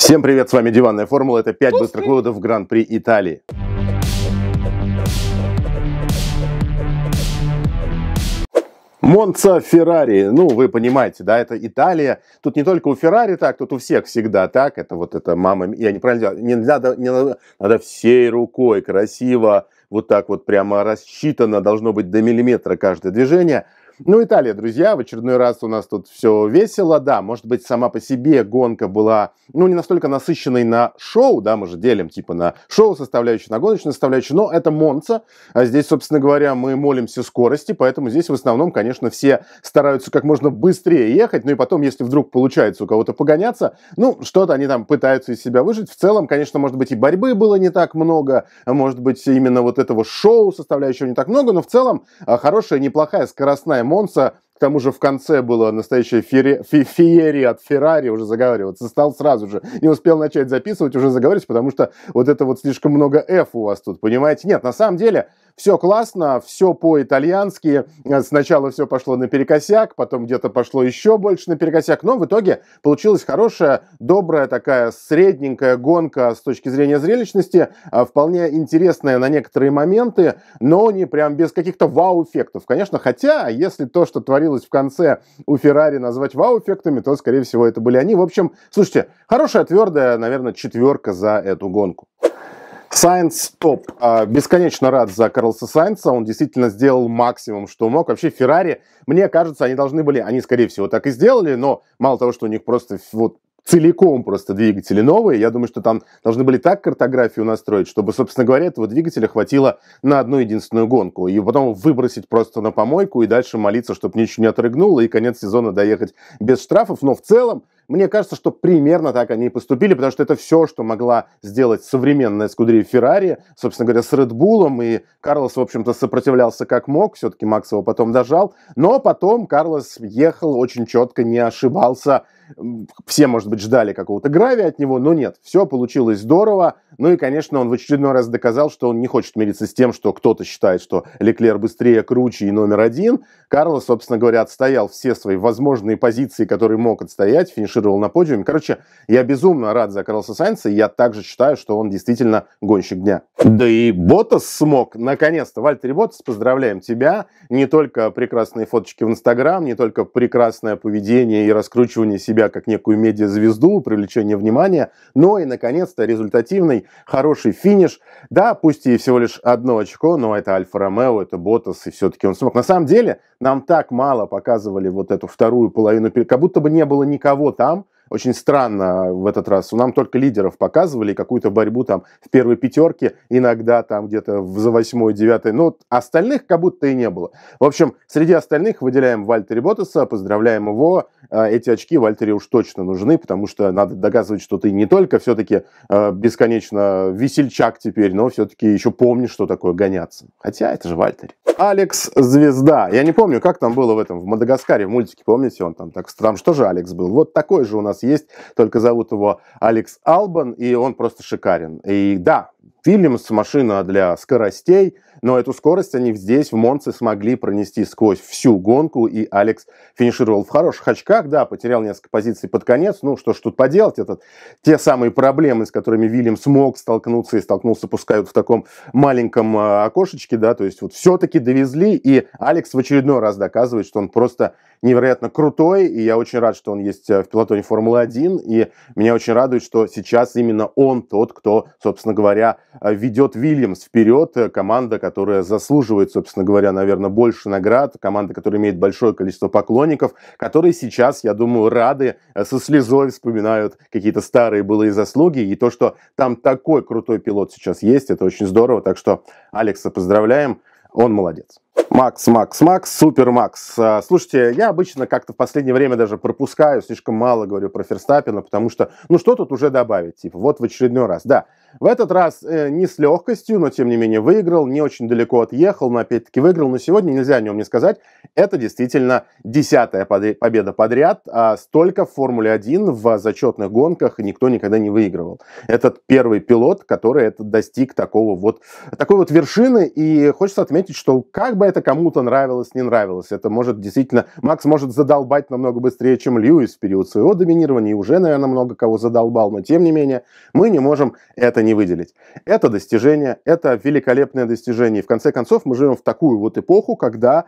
Всем привет, с вами Диванная Формула. Это 5 быстрых выводов в Гран-при Италии. Монца Феррари, ну вы понимаете, да, это Италия. Тут не только у Феррари так, тут у всех всегда так. Это вот это мама, я неправильно делаю, не надо, не надо, надо всей рукой красиво, вот так вот прямо рассчитано, должно быть до миллиметра каждое движение. Ну, Италия, друзья, в очередной раз у нас тут все весело, да, может быть, сама по себе гонка была, ну, не настолько насыщенной на шоу, да, мы же делим, типа, на шоу составляющую, на гоночную составляющую, но это Монца, а здесь, собственно говоря, мы молимся скорости, поэтому здесь в основном, конечно, все стараются как можно быстрее ехать, ну и потом, если вдруг получается у кого-то погоняться, ну, что-то они там пытаются из себя выжить. В целом, конечно, может быть, и борьбы было не так много, а может быть, именно вот этого шоу составляющего не так много, но в целом а, хорошая, неплохая скоростная Монса к тому же в конце была настоящая фере, феерия от Феррари, уже заговариваться стал сразу же. Не успел начать записывать, уже заговорить, потому что вот это вот слишком много F у вас тут, понимаете? Нет, на самом деле все классно, все по-итальянски. Сначала все пошло наперекосяк, потом где-то пошло еще больше наперекосяк, но в итоге получилась хорошая, добрая такая средненькая гонка с точки зрения зрелищности, а, вполне интересная на некоторые моменты, но не прям без каких-то вау-эффектов. Конечно, хотя, если то, что творил получилось в конце у Феррари назвать вау-эффектами, то, скорее всего, это были они. В общем, слушайте, хорошая твердая, наверное, четверка за эту гонку. Сайнс топ. А, бесконечно рад за Карлса Сайнса. Он действительно сделал максимум, что мог. Вообще, Феррари, мне кажется, они должны были, они, скорее всего, так и сделали, но мало того, что у них просто вот целиком просто двигатели новые. Я думаю, что там должны были так картографию настроить, чтобы, собственно говоря, этого двигателя хватило на одну единственную гонку. И потом выбросить просто на помойку и дальше молиться, чтобы ничего не отрыгнуло и конец сезона доехать без штрафов. Но в целом, мне кажется, что примерно так они и поступили, потому что это все, что могла сделать современная эскудрия Феррари, собственно говоря, с Редбулом и Карлос, в общем-то, сопротивлялся как мог, все-таки Макс его потом дожал, но потом Карлос ехал очень четко, не ошибался, все, может быть, ждали какого-то гравия от него, но нет, все получилось здорово. Ну и, конечно, он в очередной раз доказал, что он не хочет мириться с тем, что кто-то считает, что Леклер быстрее, круче и номер один. Карлос, собственно говоря, отстоял все свои возможные позиции, которые мог отстоять, финишировал на подиуме. Короче, я безумно рад за Карлоса Сайнца, и я также считаю, что он действительно гонщик дня. Да и Ботас смог, наконец-то. Вальтер Ботас, поздравляем тебя. Не только прекрасные фоточки в Инстаграм, не только прекрасное поведение и раскручивание себя себя как некую медиазвезду, привлечение внимания, но ну и, наконец-то, результативный, хороший финиш. Да, пусть и всего лишь одно очко, но это Альфа-Ромео, это Ботас, и все-таки он смог. На самом деле, нам так мало показывали вот эту вторую половину, как будто бы не было никого там, очень странно в этот раз. Нам только лидеров показывали, какую-то борьбу там в первой пятерке, иногда там где-то за восьмой, девятой. Но остальных как будто и не было. В общем, среди остальных выделяем Вальтери Ботаса, поздравляем его, а, эти очки Вальтере уж точно нужны, потому что надо доказывать, что ты не только все-таки а, бесконечно весельчак теперь, но все-таки еще помнишь, что такое гоняться. Хотя это же Вальтер. Алекс Звезда. Я не помню, как там было в этом, в Мадагаскаре, в мультике, помните, он там так, там что же Алекс был? Вот такой же у нас есть, только зовут его Алекс Албан, и он просто шикарен. И да, Вильямс машина для скоростей, но эту скорость они здесь, в Монце, смогли пронести сквозь всю гонку, и Алекс финишировал в хороших очках, да, потерял несколько позиций под конец, ну что ж тут поделать, этот те самые проблемы, с которыми Вильям смог столкнуться и столкнулся, пускают в таком маленьком а, окошечке, да, то есть вот все-таки довезли, и Алекс в очередной раз доказывает, что он просто невероятно крутой, и я очень рад, что он есть э, в пилотоне Формулы-1, и меня очень радует, что сейчас именно он тот, кто, собственно говоря, э, ведет Вильямс вперед, э, команда, которая заслуживает, собственно говоря, наверное, больше наград, команда, которая имеет большое количество поклонников, которые сейчас, я думаю, рады, со слезой вспоминают какие-то старые былые заслуги, и то, что там такой крутой пилот сейчас есть, это очень здорово, так что Алекса поздравляем, он молодец. Макс, Макс, Макс, супер Макс. А, слушайте, я обычно как-то в последнее время даже пропускаю, слишком мало говорю про Ферстаппина, потому что, ну что тут уже добавить, типа, вот в очередной раз. Да, в этот раз э, не с легкостью, но тем не менее выиграл, не очень далеко отъехал, но опять-таки выиграл, но сегодня нельзя о нем не сказать. Это действительно десятая победа подряд, а столько в Формуле-1 в зачетных гонках никто никогда не выигрывал. Этот первый пилот, который это достиг такого вот, такой вот вершины, и хочется отметить, заметить, что как бы это кому-то нравилось, не нравилось, это может действительно... Макс может задолбать намного быстрее, чем Льюис в период своего доминирования, и уже, наверное, много кого задолбал, но тем не менее мы не можем это не выделить. Это достижение, это великолепное достижение. И в конце концов мы живем в такую вот эпоху, когда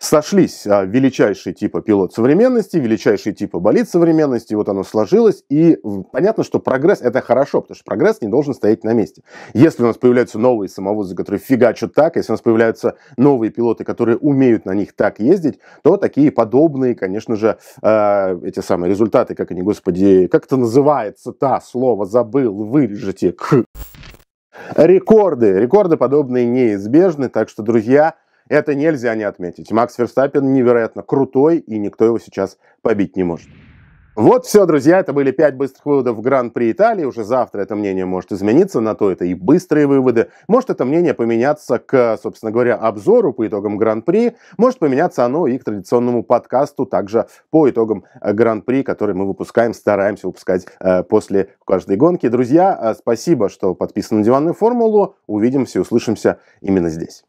сошлись а, величайшие типа пилот современности, величайшие типа болит современности, вот оно сложилось, и понятно, что прогресс это хорошо, потому что прогресс не должен стоять на месте. Если у нас появляются новые самовозы, которые фигачат так, если у нас появляются новые пилоты, которые умеют на них так ездить, то такие подобные, конечно же, а, эти самые результаты, как они, господи, как это называется-то слово, забыл, вырежете. Рекорды, рекорды подобные неизбежны, так что, друзья, это нельзя не отметить. Макс Верстаппин невероятно крутой, и никто его сейчас побить не может. Вот все, друзья, это были пять быстрых выводов в Гран-при Италии. Уже завтра это мнение может измениться, на то это и быстрые выводы. Может это мнение поменяться к, собственно говоря, обзору по итогам Гран-при. Может поменяться оно и к традиционному подкасту, также по итогам э, Гран-при, который мы выпускаем, стараемся выпускать э, после каждой гонки. Друзья, э, спасибо, что подписаны на «Диванную формулу». Увидимся и услышимся именно здесь.